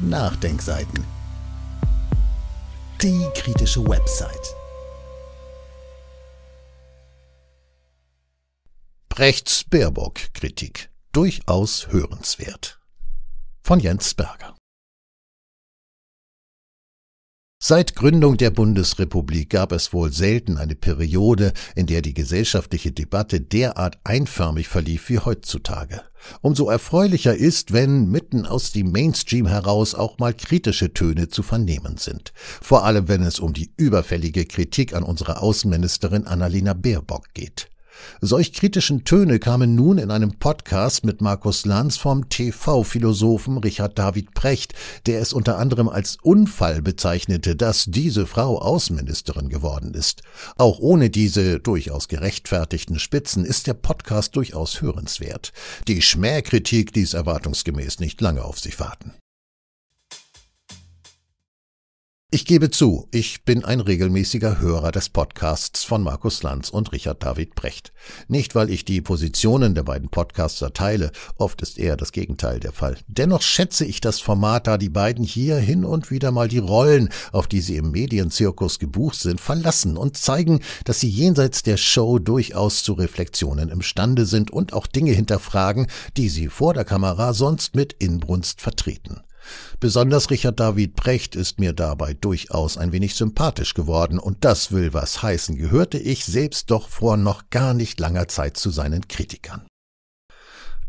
Nachdenkseiten. Die kritische Website. Brechts Baerbock-Kritik. Durchaus hörenswert. Von Jens Berger. Seit Gründung der Bundesrepublik gab es wohl selten eine Periode, in der die gesellschaftliche Debatte derart einförmig verlief wie heutzutage. Umso erfreulicher ist, wenn mitten aus dem Mainstream heraus auch mal kritische Töne zu vernehmen sind. Vor allem, wenn es um die überfällige Kritik an unserer Außenministerin Annalena Baerbock geht. Solch kritischen Töne kamen nun in einem Podcast mit Markus Lanz vom TV-Philosophen Richard David Precht, der es unter anderem als Unfall bezeichnete, dass diese Frau Außenministerin geworden ist. Auch ohne diese durchaus gerechtfertigten Spitzen ist der Podcast durchaus hörenswert. Die Schmähkritik ließ erwartungsgemäß nicht lange auf sich warten. Ich gebe zu, ich bin ein regelmäßiger Hörer des Podcasts von Markus Lanz und Richard David Brecht. Nicht, weil ich die Positionen der beiden Podcaster teile, oft ist eher das Gegenteil der Fall. Dennoch schätze ich das Format, da die beiden hier hin und wieder mal die Rollen, auf die sie im Medienzirkus gebucht sind, verlassen und zeigen, dass sie jenseits der Show durchaus zu Reflexionen imstande sind und auch Dinge hinterfragen, die sie vor der Kamera sonst mit Inbrunst vertreten. Besonders Richard David Brecht ist mir dabei durchaus ein wenig sympathisch geworden, und das will was heißen, gehörte ich selbst doch vor noch gar nicht langer Zeit zu seinen Kritikern.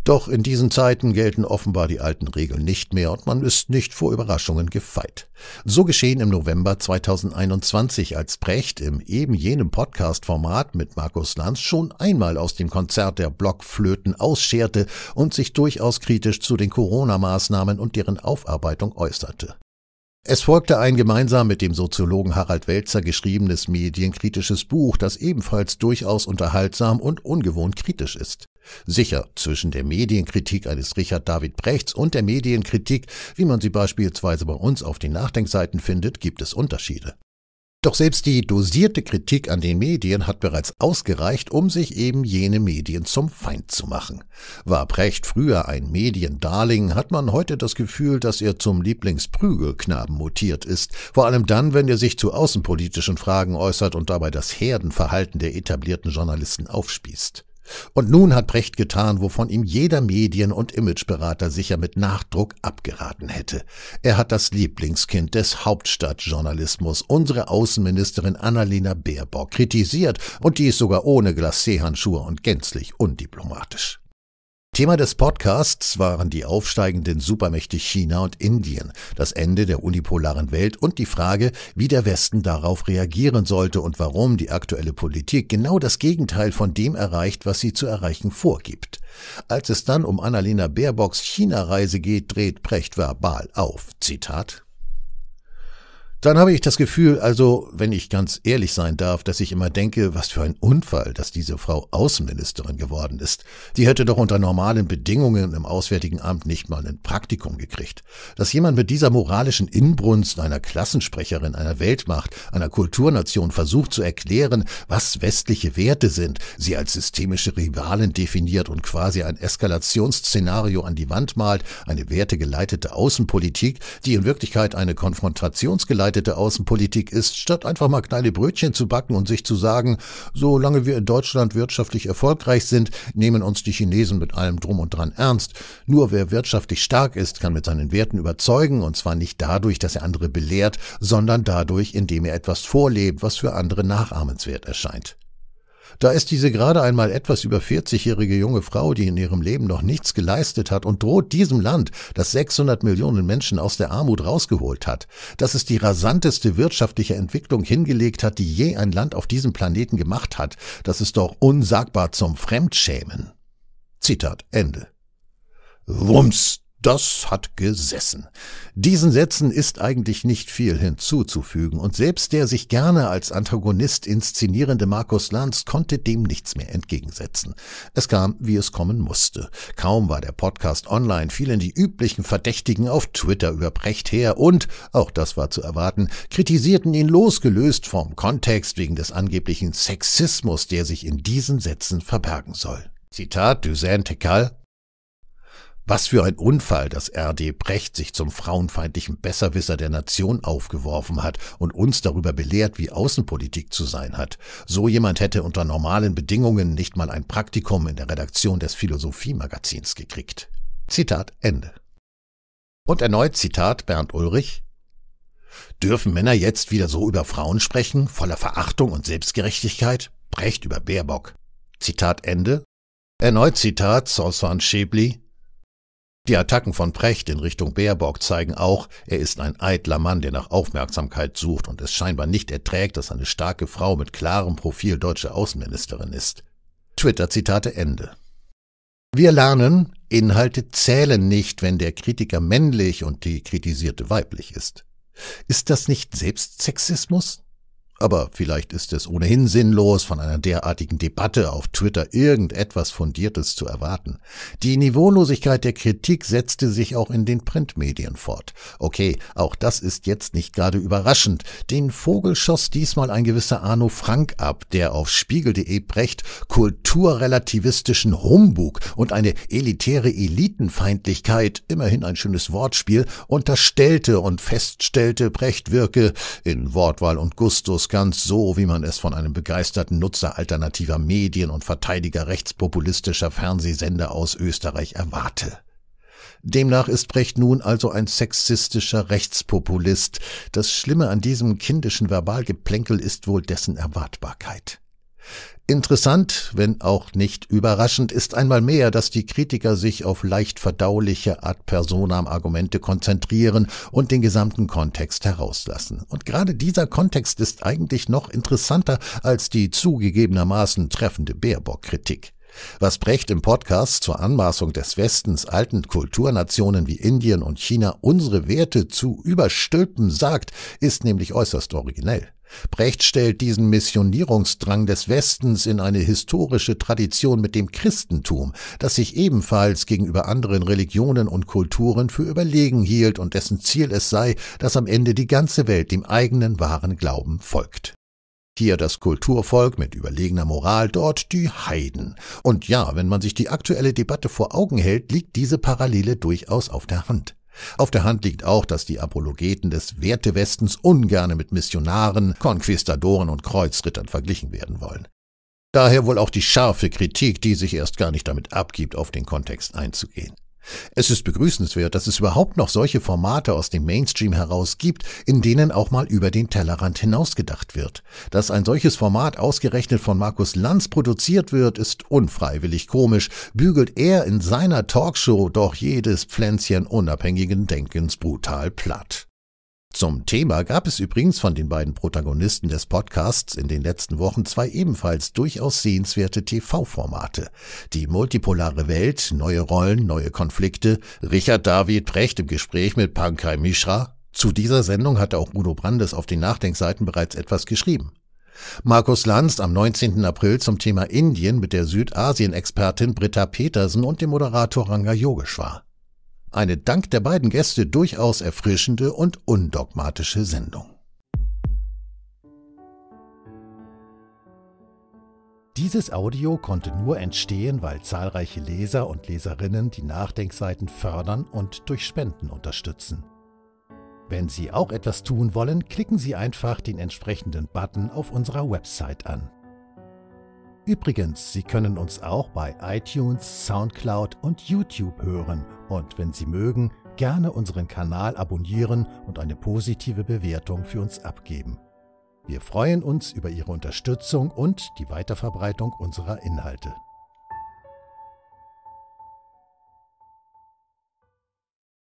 Doch in diesen Zeiten gelten offenbar die alten Regeln nicht mehr und man ist nicht vor Überraschungen gefeit. So geschehen im November 2021, als Precht im eben jenem Podcast-Format mit Markus Lanz schon einmal aus dem Konzert der Blockflöten ausscherte und sich durchaus kritisch zu den Corona-Maßnahmen und deren Aufarbeitung äußerte. Es folgte ein gemeinsam mit dem Soziologen Harald Welzer geschriebenes medienkritisches Buch, das ebenfalls durchaus unterhaltsam und ungewohnt kritisch ist. Sicher, zwischen der Medienkritik eines Richard David Brechts und der Medienkritik, wie man sie beispielsweise bei uns auf den Nachdenkseiten findet, gibt es Unterschiede. Doch selbst die dosierte Kritik an den Medien hat bereits ausgereicht, um sich eben jene Medien zum Feind zu machen. War Brecht früher ein Mediendarling, hat man heute das Gefühl, dass er zum Lieblingsprügelknaben mutiert ist, vor allem dann, wenn er sich zu außenpolitischen Fragen äußert und dabei das Herdenverhalten der etablierten Journalisten aufspießt. Und nun hat Brecht getan, wovon ihm jeder Medien- und Imageberater sicher mit Nachdruck abgeraten hätte. Er hat das Lieblingskind des Hauptstadtjournalismus, unsere Außenministerin Annalena Baerbock, kritisiert und dies sogar ohne Glacéhandschuhe und gänzlich undiplomatisch. Thema des Podcasts waren die aufsteigenden Supermächte China und Indien, das Ende der unipolaren Welt und die Frage, wie der Westen darauf reagieren sollte und warum die aktuelle Politik genau das Gegenteil von dem erreicht, was sie zu erreichen vorgibt. Als es dann um Annalena Baerbocks China-Reise geht, dreht Precht verbal auf. Zitat dann habe ich das Gefühl, also wenn ich ganz ehrlich sein darf, dass ich immer denke, was für ein Unfall, dass diese Frau Außenministerin geworden ist. Die hätte doch unter normalen Bedingungen im Auswärtigen Amt nicht mal ein Praktikum gekriegt. Dass jemand mit dieser moralischen Inbrunst einer Klassensprecherin, einer Weltmacht, einer Kulturnation versucht zu erklären, was westliche Werte sind, sie als systemische Rivalen definiert und quasi ein Eskalationsszenario an die Wand malt, eine wertegeleitete Außenpolitik, die in Wirklichkeit eine konfrontationsgeleitete vorbereitete Außenpolitik ist, statt einfach mal kleine Brötchen zu backen und sich zu sagen, solange wir in Deutschland wirtschaftlich erfolgreich sind, nehmen uns die Chinesen mit allem drum und dran ernst. Nur wer wirtschaftlich stark ist, kann mit seinen Werten überzeugen, und zwar nicht dadurch, dass er andere belehrt, sondern dadurch, indem er etwas vorlebt, was für andere nachahmenswert erscheint. Da ist diese gerade einmal etwas über 40-jährige junge Frau, die in ihrem Leben noch nichts geleistet hat und droht diesem Land, das 600 Millionen Menschen aus der Armut rausgeholt hat, dass es die rasanteste wirtschaftliche Entwicklung hingelegt hat, die je ein Land auf diesem Planeten gemacht hat, das ist doch unsagbar zum Fremdschämen. Zitat Ende. Wumms, das hat gesessen. Diesen Sätzen ist eigentlich nicht viel hinzuzufügen, und selbst der sich gerne als Antagonist inszenierende Markus Lanz konnte dem nichts mehr entgegensetzen. Es kam, wie es kommen musste. Kaum war der Podcast online, fielen die üblichen Verdächtigen auf Twitter über Precht her und, auch das war zu erwarten, kritisierten ihn losgelöst vom Kontext wegen des angeblichen Sexismus, der sich in diesen Sätzen verbergen soll. Zitat Dusan Tekal was für ein Unfall, dass R.D. Brecht sich zum frauenfeindlichen Besserwisser der Nation aufgeworfen hat und uns darüber belehrt, wie Außenpolitik zu sein hat. So jemand hätte unter normalen Bedingungen nicht mal ein Praktikum in der Redaktion des Philosophiemagazins gekriegt. Zitat Ende. Und erneut Zitat Bernd Ulrich. Dürfen Männer jetzt wieder so über Frauen sprechen, voller Verachtung und Selbstgerechtigkeit? Brecht über Baerbock. Zitat Ende. Erneut Zitat Sorsan Schäbli. Die Attacken von Precht in Richtung Baerbock zeigen auch, er ist ein eitler Mann, der nach Aufmerksamkeit sucht und es scheinbar nicht erträgt, dass eine starke Frau mit klarem Profil deutsche Außenministerin ist. Twitter-Zitate Ende. Wir lernen, Inhalte zählen nicht, wenn der Kritiker männlich und die Kritisierte weiblich ist. Ist das nicht selbst Sexismus? Aber vielleicht ist es ohnehin sinnlos, von einer derartigen Debatte auf Twitter irgendetwas Fundiertes zu erwarten. Die Niveaulosigkeit der Kritik setzte sich auch in den Printmedien fort. Okay, auch das ist jetzt nicht gerade überraschend. Den Vogel schoss diesmal ein gewisser Arno Frank ab, der auf spiegel.de Brecht kulturrelativistischen Humbug und eine elitäre Elitenfeindlichkeit, immerhin ein schönes Wortspiel, unterstellte und feststellte, Brecht wirke in Wortwahl und Gustus Diskurs ganz so, wie man es von einem begeisterten Nutzer alternativer Medien und Verteidiger rechtspopulistischer Fernsehsender aus Österreich erwarte. Demnach ist Brecht nun also ein sexistischer Rechtspopulist. Das Schlimme an diesem kindischen Verbalgeplänkel ist wohl dessen Erwartbarkeit. Interessant, wenn auch nicht überraschend, ist einmal mehr, dass die Kritiker sich auf leicht verdauliche ad personam Argumente konzentrieren und den gesamten Kontext herauslassen. Und gerade dieser Kontext ist eigentlich noch interessanter als die zugegebenermaßen treffende Baerbock-Kritik. Was Brecht im Podcast zur Anmaßung des Westens alten Kulturnationen wie Indien und China unsere Werte zu überstülpen sagt, ist nämlich äußerst originell. Brecht stellt diesen Missionierungsdrang des Westens in eine historische Tradition mit dem Christentum, das sich ebenfalls gegenüber anderen Religionen und Kulturen für überlegen hielt und dessen Ziel es sei, dass am Ende die ganze Welt dem eigenen wahren Glauben folgt. Hier das Kulturvolk mit überlegener Moral, dort die Heiden. Und ja, wenn man sich die aktuelle Debatte vor Augen hält, liegt diese Parallele durchaus auf der Hand. Auf der Hand liegt auch, dass die Apologeten des Wertewestens ungerne mit Missionaren, Konquistadoren und Kreuzrittern verglichen werden wollen. Daher wohl auch die scharfe Kritik, die sich erst gar nicht damit abgibt, auf den Kontext einzugehen. Es ist begrüßenswert, dass es überhaupt noch solche Formate aus dem Mainstream heraus gibt, in denen auch mal über den Tellerrand hinausgedacht wird. Dass ein solches Format ausgerechnet von Markus Lanz produziert wird, ist unfreiwillig komisch, bügelt er in seiner Talkshow doch jedes Pflänzchen unabhängigen Denkens brutal platt. Zum Thema gab es übrigens von den beiden Protagonisten des Podcasts in den letzten Wochen zwei ebenfalls durchaus sehenswerte TV-Formate. Die multipolare Welt, neue Rollen, neue Konflikte, Richard David Precht im Gespräch mit Pankaj Mishra. Zu dieser Sendung hatte auch Udo Brandes auf den Nachdenkseiten bereits etwas geschrieben. Markus Lanz am 19. April zum Thema Indien mit der Südasien-Expertin Britta Petersen und dem Moderator Ranga Yogeshwar eine dank der beiden Gäste durchaus erfrischende und undogmatische Sendung. Dieses Audio konnte nur entstehen, weil zahlreiche Leser und Leserinnen die Nachdenkseiten fördern und durch Spenden unterstützen. Wenn Sie auch etwas tun wollen, klicken Sie einfach den entsprechenden Button auf unserer Website an. Übrigens, Sie können uns auch bei iTunes, SoundCloud und YouTube hören und wenn Sie mögen, gerne unseren Kanal abonnieren und eine positive Bewertung für uns abgeben. Wir freuen uns über Ihre Unterstützung und die Weiterverbreitung unserer Inhalte.